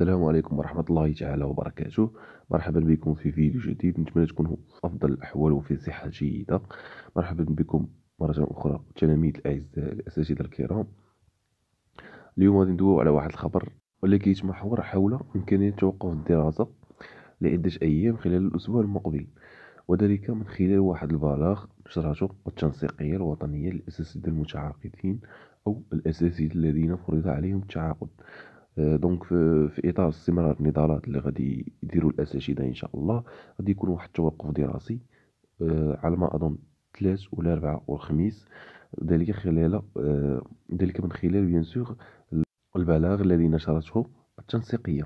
السلام عليكم ورحمة الله تعالى وبركاته مرحبا بكم في فيديو جديد نتمنى تكونوا في أفضل الأحوال وفي صحة جيدة مرحبا بكم مرة أخرى تلاميذ الأعزاء الأساتذة الكرام اليوم غادي ندويو على واحد الخبر واللي كيتمحور حول إمكانية توقف الدراسة لعدة أيام خلال الأسبوع المقبل وذلك من خلال واحد البلاغ نشرته التنسيقية الوطنية للأساتذة المتعاقدين أو الأساتذة الذين فرض عليهم التعاقد آه، دونك آه، في اطار استمرار النضالات اللي غادي يديروا الاساتذه ان شاء الله غادي يكون واحد التوقف دراسي آه، على ما اظن ثلاث ولا اربعه والخميس ذلك خلال ذلك من خلال بيان سور البلاغ الذي نشرته التنسيقيه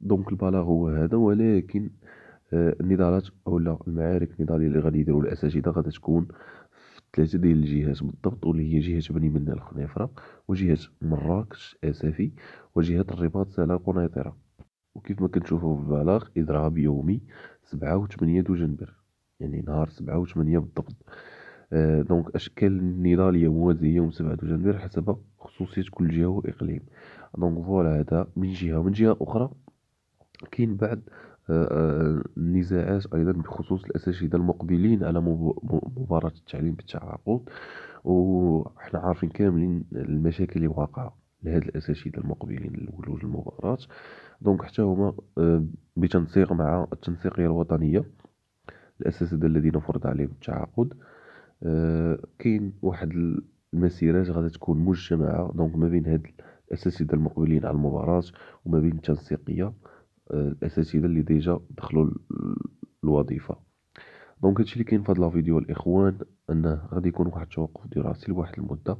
دونك البلاغ هو هذا ولكن النضالات او المعارك النضاليه اللي غادي يديروا الاساتذه غادي تكون ثلاثه ديال الجهات بالضبط واللي هي جهه بني منى الخنيفره وجهه مراكش اسافي وجهه الرباط سالا قنيطره وكيف ما كنشوفوا في البلاغ اضراب يومي سبعة وثمانية دجنبر يعني نهار سبعة وثمانية بالضبط آه دونك اشكال النضال موازية يوم سبعة دجنبر حسب خصوصيه كل جهه واقليم دونك فوالا هذا من جهه ومن جهه اخرى كاين بعد النزاعات أيضا بخصوص الأساتذة المقبلين على مباراة التعليم بالتعاقد وحنا عارفين كاملين المشاكل اللي واقعة لهاد الأساتذة المقبلين لولوج المباراة دونك حتى هما آه، بتنسيق مع التنسيقية الوطنية الأساتذة الذين فرض عليهم التعاقد آه، كاين واحد المسيرات غادي تكون مجتمعة دونك ما بين هاد الأساتذة المقبلين على المباراة وما بين التنسيقية الاساتذه اللي ديجا دخلوا الوظيفه دونك هادشي اللي كاين في هاد لا فيديو الاخوان انه غادي يكون واحد التوقف دراسي لواحد المده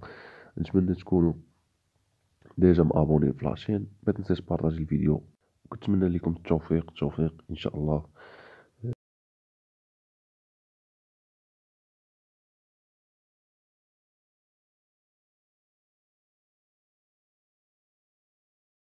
نتمنى تكونوا ديجا مابوني في لاشين ما تنساش بارطاجي الفيديو كنتمنى لكم التوفيق التوفيق ان شاء الله